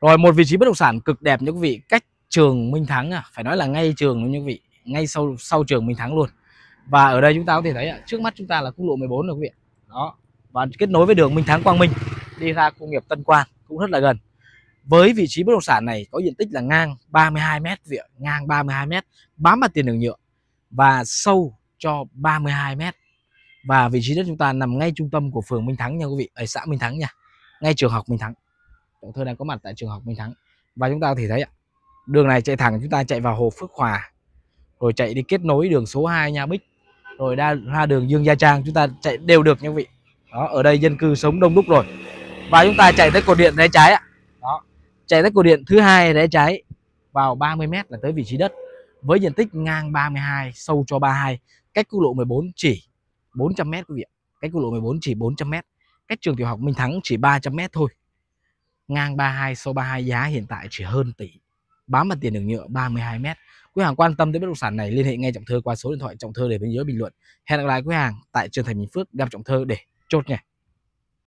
Rồi một vị trí bất động sản cực đẹp nha quý vị, cách trường Minh Thắng à, phải nói là ngay trường luôn nha quý vị, ngay sau sau trường Minh Thắng luôn. Và ở đây chúng ta có thể thấy à, trước mắt chúng ta là quốc lộ 14 rồi quý vị. Đó. Và kết nối với đường Minh Thắng Quang Minh đi ra công nghiệp Tân Quan cũng rất là gần. Với vị trí bất động sản này có diện tích là ngang 32 m quý vị, ngang 32 m, bám mặt tiền đường nhựa và sâu cho 32 m. Và vị trí đất chúng ta nằm ngay trung tâm của phường Minh Thắng nha quý vị, ở xã Minh Thắng nha. Ngay trường học Minh Thắng. Động cơ đang có mặt tại trường học Minh Thắng. Và chúng ta có thể thấy đường này chạy thẳng chúng ta chạy vào hồ Phước Hòa. Rồi chạy đi kết nối đường số 2 Nha Bích. Rồi ra, ra đường Dương Gia Trang chúng ta chạy đều được nha quý vị. Đó, ở đây dân cư sống đông đúc rồi. Và chúng ta chạy tới cột điện rẽ trái ạ. Đó. Chạy tới cột điện thứ hai rẽ trái vào 30 m là tới vị trí đất. Với diện tích ngang 32, sâu cho 32, cách quốc lộ 14 chỉ 400 m quý vị Cách quốc lộ 14 chỉ 400 m cách trường tiểu học Minh Thắng chỉ 300 mét thôi ngang 32 số 32 giá hiện tại chỉ hơn tỷ bám mặt tiền đường nhựa 32 mét quý hàng quan tâm tới bất động sản này liên hệ ngay trọng thơ qua số điện thoại trọng thơ để bên dưới bình luận hẹn gặp lại quý hàng tại trường thành bình phước gặp trọng thơ để chốt nha.